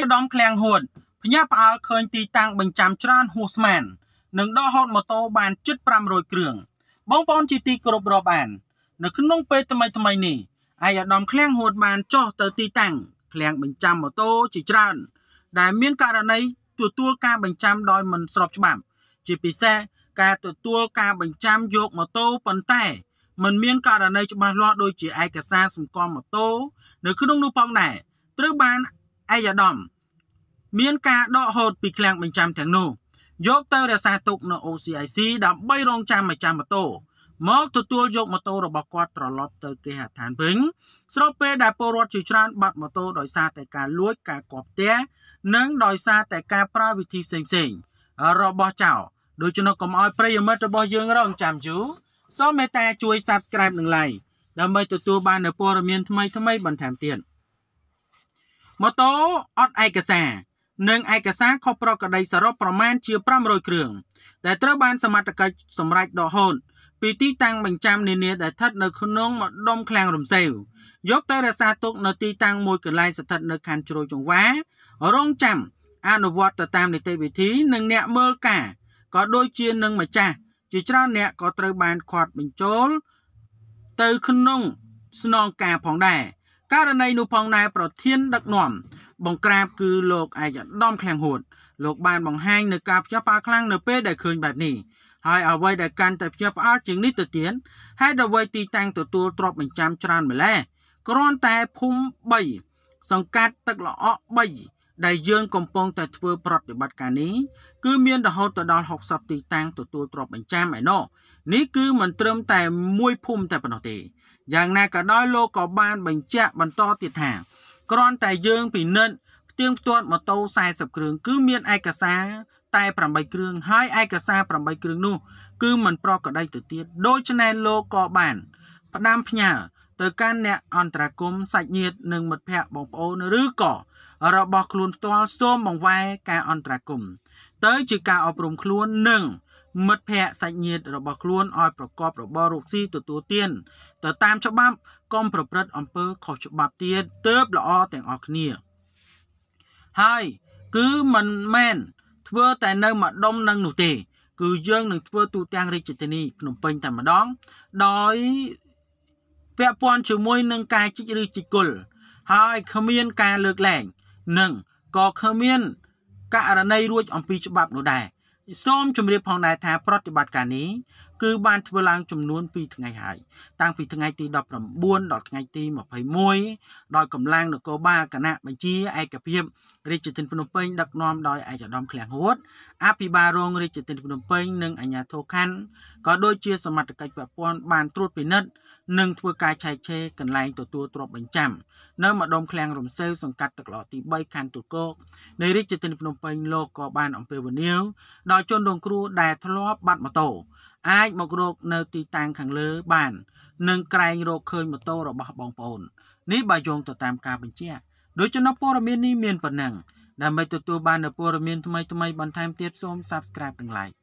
ឧត្តមឃ្លាំងហួតភញាផ្អើលឃើញទីតាំងបញ្ចាំច្រើនហួសស្មាននិងដកហូតម៉ូតូបានជិត500គ្រឿងបងប្អូនជាទីគោរពរាប់អាន នៅក្នុង ពេលថ្មីថ្មីនេះឯកឧត្តមឃ្លាំងហួតបានចុះទៅទីតាំងឃ្លាំងបញ្ចាំម៉ូតូជាច្រើនដែលមានករណីទទួលការបញ្ចាំដោយមិនស្របច្បាប់ជាពិសេសការទទួលការបញ្ចាំយកម៉ូតូប៉ុន្តែมันមានករណីច្បាស់លាស់ដូចជាឯកសារសម្គាល់ម៉ូតូនៅក្នុងនោះផងដែរត្រូវបានអាយដាមមានការដកហូត ពីឃ្លាំងបញ្ចាំទាំងនោះ យកទៅរក្សាទុកនៅ OCIC ដើម្បីរងចាំម្ចាស់ម៉ូតូមកទទួលយកម៉ូតូរបស់គាត់ត្រឡប់ទៅគេហដ្ឋានវិញស្របពេលដែលពលរដ្ឋជាច្រើនបាត់ម៉ូតូដោយសារតែការលួចការកប់ផ្ទះនិងដោយសារតែការប្រើវិធីផ្សេងៗរបស់ចៅដូច្នោះកុំឲ្យប្រិយមិត្តរបស់យើងរងចាំយូរសូមមេត្តាជួយ Subscribe និង Like ដើម្បីទទួលបាននូវព័ត៌មានថ្មីៗបន្ថែមទៀតម៉ូតូអត់ឯកសារ និងឯកសារខុសប្រក្រតីសរុបប្រមាណជា500គ្រឿងដែលត្រូវបានសមត្ថកិច្ចសម្រេចដកហូតពីទីតាំងបញ្ចាំនានា ដែលស្ថិត នៅក្នុងម្ដុំឃ្លាំងរំសេវយកទៅរក្សាទុកនៅទីតាំងមួយកន្លែងស្ថិតនៅខណ្ឌជ្រោយចង្វា រងចាំអនុវត្តទៅតាមនីតិវិធី និងអ្នកមើលការក៏ដូចជានឹងម្ចាស់ជាច្រើនអ្នកក៏ត្រូវបានខាត់បញ្ចូលទៅក្នុងស្នងការផងដែរករណីនោះផងដែរប្រធានដឹកនាំ បង្ក្រាបគឺលោកឯកឧត្តមឃ្លាំងហួតលោកបានបង្ហាញនៅការផ្ជាផ្អើលខ្លាំងនៅពេលដែលឃើញបែបនេះហើយអ្វីដែលកាន់តែផ្ជាផ្អើលជាងនេះទៅទៀតហេតុអ្វីទីតាំងទទួលទ្រពបញ្ចាំច្រើនម្ល៉េះគ្រាន់តែភូមិ3សង្កាត់ទឹកល្អក់3ដែលយើងកំពុងតែធ្វើប្រតិបត្តិការនេះគឺមានរហូតទៅដល់60ទីតាំងទទួលទ្រព្យបញ្ចាំឯណោះនេះគឺមិនត្រឹមតែមួយភូមិតែប៉ុណ្ណោះទេយ៉ាងណាក៏ដោយលោកក៏បានបញ្ជាក់បន្តទៀតថាគ្រាន់តែយើងពិនិត្យផ្ទៀងផ្ទាត់ម៉ូតូ40គ្រឿងគឺមានឯកសារតែ8គ្រឿងហើយឯកសារ8គ្រឿងនោះ គឺមិនប្រក្រតីទៅទៀតដូច្នេះលោកក៏បានផ្ដាំផ្ញើទៅកាន់អ្នកអន្តរាគមសាច់ញាតិនិងមិត្តភ័ក្ដិបងប្អូនឬក៏របស់ខ្លួនផ្ទាល់សូមបង្វែរការអន្តរាគមន៍ទៅជាការអប់រំខ្លួននិងមិត្តភ័ក្តិសាច់ញាតិរបស់ខ្លួនឲ្យប្រកប របររកស៊ីទទួលទាន ទៅតាមច្បាប់កុំប្រព្រឹត្តអំពើខុសច្បាប់ទៀតទើបល្អទាំងអស់គ្នាហើយគឺមិនមែនធ្វើតែនៅម្ដុំនឹងនោះទេ គឺយើងនឹងធ្វើទូទាំងរាជធានីភ្នំពេញតែម្ដងដោយពាក់ព័ន្ធជាមួយនឹងការជីកឬជីកគល់ហើយគ្មានការលើកលែងនិងក៏គ្មានករណីរួចអំពីច្បាប់នោះដែរសូមជម្រាបផងដែរថាប្រតិបត្តិការនេះគឺបានធ្វើឡើងចំនួន2ថ្ងៃហើយតាំងពីថ្ងៃទី19ដល់ថ្ងៃទី21ដោយកម្លាំងនគរបាលគណៈបញ្ជាឯកភាពរាជធានីភ្នំពេញដឹកនាំដោយឯកឧត្តមឃ្លាំងហួតអភិបាលរងរាជធានីភ្នំពេញ និងអាជ្ញាធរខណ្ឌក៏ដូចជា សមត្ថកិច្ចពាក់ព័ន្ធបានត្រួតពិនិត្យនិងធ្វើការឆែកឆេរកន្លែងទទួលទ្រព្យបញ្ចាំនៅម្ដុំឃ្លាំងរំសេវសង្កាត់ទឹកល្អទី3ខណ្ឌទួលគោកនៃរាជធានីភ្នំពេញលោកក៏បានអំពាវនាវដល់ជនរងគ្រោះដែលធ្លាប់បាត់ម៉ូតូអាចមករកនៅទីតាំងខាងលើបាននិងក្រែងរកឃើញម៉ូតូរបស់បងប្អូននេះបើយោងទៅតាមការបញ្ជាក់ដូច្នោះព័ត៌មាននេះមានប៉ុណ្ណឹងដើម្បីទទួលបាននូវព័ត៌មានថ្មីៗបន្ថែមទៀតសូម Subscribe និង Like